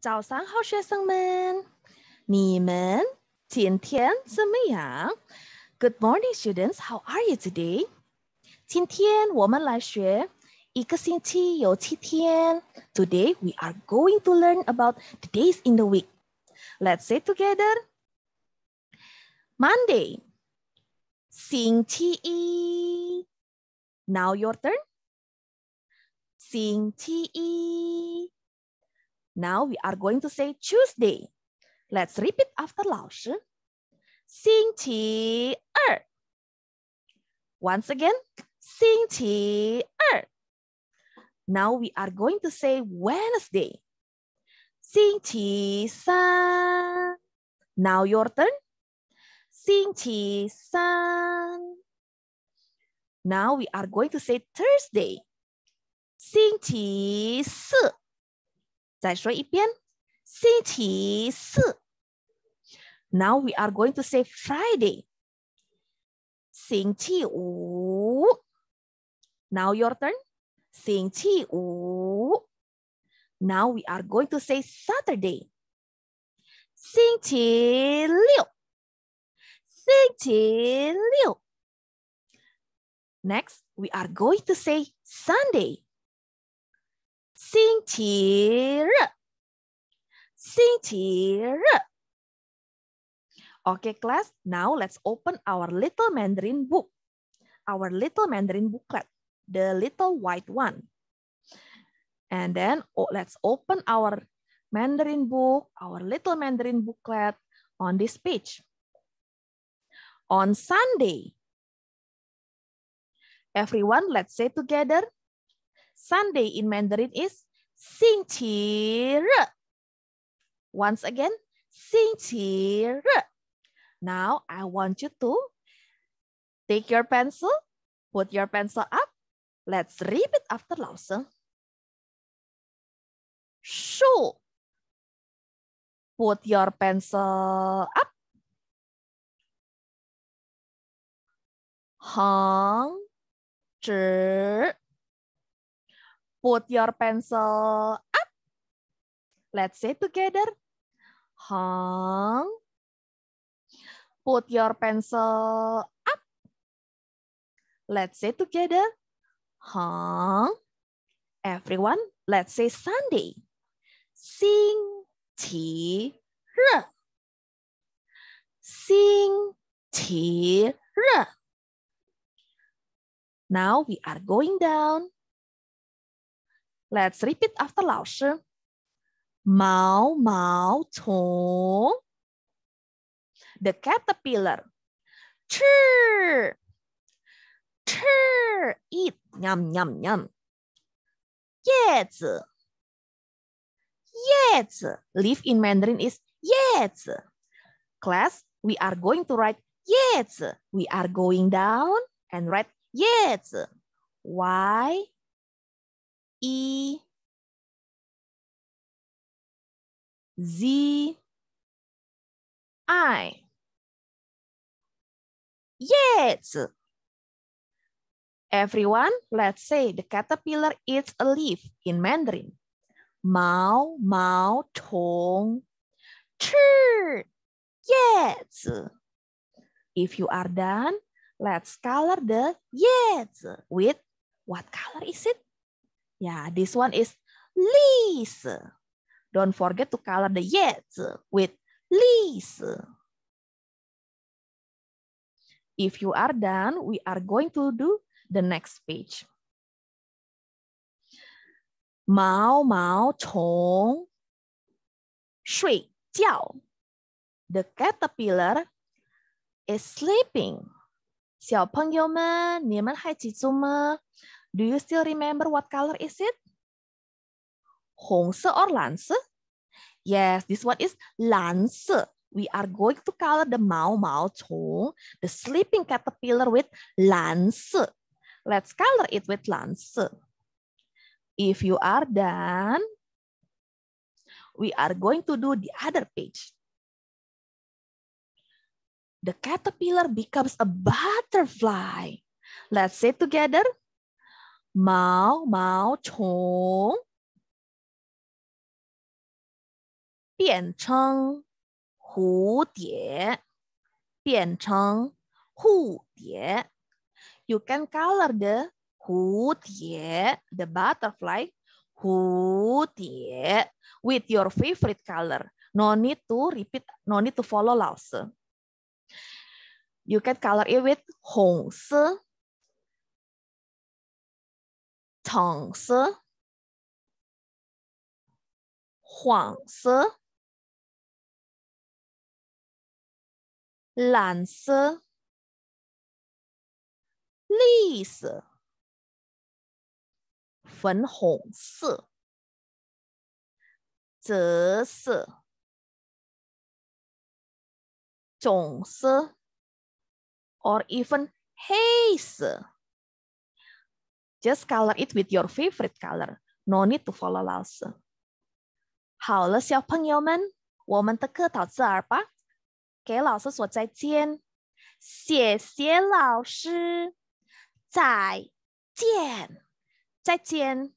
早上好，学生们，你们今天怎么样？Good morning, students. How are you today? 今天我们来学一个星期有七天。Today we are going to learn about the days in the week. Let's say together. Monday, Now your turn. 星期一。now we are going to say Tuesday. Let's repeat after Lao Shi. Er. Once again, 星期二. Er. Now we are going to say Wednesday. 星期三. Now your turn. 星期三. Now we are going to say Thursday. 星期四.再说一遍，星期四。Now we are going to say Friday. 星期五。Now your turn. 星期五。Now we are going to say Saturday. 星期六。星期六。Next, we are going to say Sunday. 星期日，星期日。Okay, class. Now let's open our little Mandarin book. Our little Mandarin booklet, the little white one. And then oh, let's open our Mandarin book, our little Mandarin booklet on this page. On Sunday, everyone, let's say together, Sunday in Mandarin is 星期日. Once again, 星期日. Now I want you to take your pencil, put your pencil up. Let's repeat after Lawson. 树. Put your pencil up. 横直 Put your pencil up. Let's say together. Hong. Put your pencil up. Let's say together. Hong. Everyone, let's say Sunday. Sing, Ti re. Sing, Ti re. Now we are going down. Let's repeat after 老师。毛毛虫，the caterpillar，吃吃 eat yum yum yum，叶子叶子，leaf in Mandarin is 叶子。Class, we are going to write 叶子。We are going down and write Why? E Z I 叶子 Everyone, let's say the caterpillar eats a leaf in Mandarin. Mao Mao Tong. Yes. If you are done, let's color the yes with what color is it? Yeah, this one is Lisa. Don't forget to color the yet with Lisa. If you are done, we are going to do the next page. Mao Mao Chong Shui Jiao. The caterpillar is sleeping. 小朋友们，你们还记住吗？Do you still remember what color is it? Hongse or lanse? Yes, this one is lanse. We are going to color the Mao Mao Chong, the sleeping caterpillar with lanse. Let's color it with lanse. If you are done, we are going to do the other page. The caterpillar becomes a butterfly. Let's say together, 毛毛虫变成蝴蝶，变成蝴蝶。You can color the the butterfly 蝴蝶 with your favorite color. No need to repeat, no need to follow You can color it with 红色。橙色、黄色、蓝色、绿色、粉红色、紫色、棕色，or even 黑色。Just color it with your favorite color. No need to follow us. 好了，小朋友们，我们的课到这儿吧，给老师说再见，谢谢老师，再见，再见。